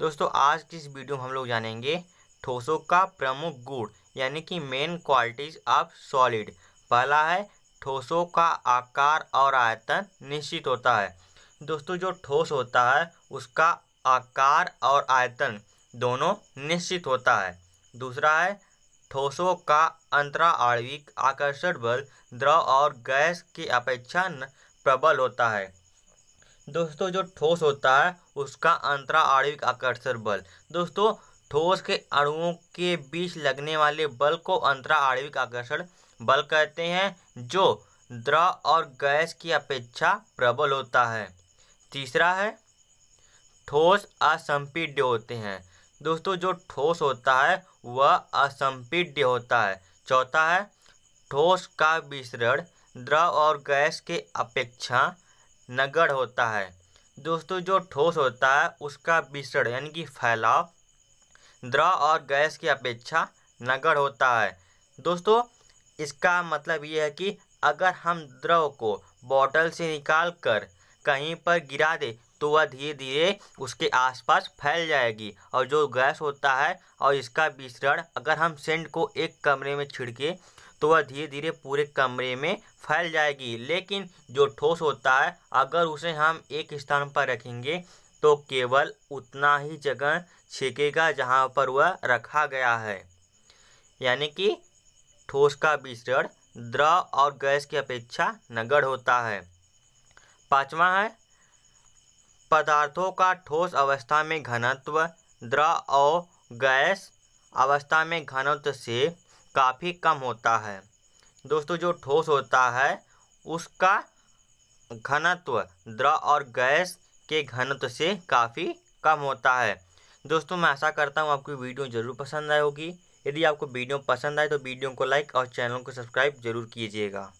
दोस्तों आज की इस वीडियो में हम लोग जानेंगे ठोसों का प्रमुख गुण यानी कि मेन क्वालिटीज ऑफ सॉलिड पहला है ठोसों का आकार और आयतन निश्चित होता है दोस्तों जो ठोस होता है उसका आकार और आयतन दोनों निश्चित होता है दूसरा है ठोसों का अंतराणविक आकर्षण बल द्रव और गैस की अपेक्षा प्रबल होता है दोस्तों जो ठोस होता है उसका अंतरा आणविक आकर्षण बल दोस्तों ठोस के अणुओं के बीच लगने वाले बल को अंतरा आणविक आकर्षण बल कहते हैं जो द्रव और गैस की अपेक्षा प्रबल होता है तीसरा है ठोस असंपीड्य होते हैं दोस्तों जो ठोस होता है वह असंपीड्य होता है चौथा है ठोस का विसरण द्रव और गैस के अपेक्षा नगड़ होता है दोस्तों जो ठोस होता है उसका विसरण यानी कि फैलाव द्रव और गैस की अपेक्षा नगड़ होता है दोस्तों इसका मतलब यह है कि अगर हम द्रव को बॉटल से निकाल कर कहीं पर गिरा दे तो वह धीरे धीरे उसके आसपास फैल जाएगी और जो गैस होता है और इसका विसरण अगर हम सेंड को एक कमरे में छिड़के तो वह धीरे धीरे पूरे कमरे में फैल जाएगी लेकिन जो ठोस होता है अगर उसे हम एक स्थान पर रखेंगे तो केवल उतना ही जगह छेकेगा जहाँ पर वह रखा गया है यानी कि ठोस का विसरण द्रव और गैस की अपेक्षा नगढ़ होता है पांचवा है पदार्थों का ठोस अवस्था में घनत्व द्रव और गैस अवस्था में घनत्व से काफ़ी कम होता है दोस्तों जो ठोस होता है उसका घनत्व द्रव और गैस के घनत्व से काफ़ी कम होता है दोस्तों मैं आशा करता हूँ आपको वीडियो ज़रूर पसंद आए होगी यदि आपको वीडियो पसंद आए तो वीडियो को लाइक और चैनल को सब्सक्राइब जरूर कीजिएगा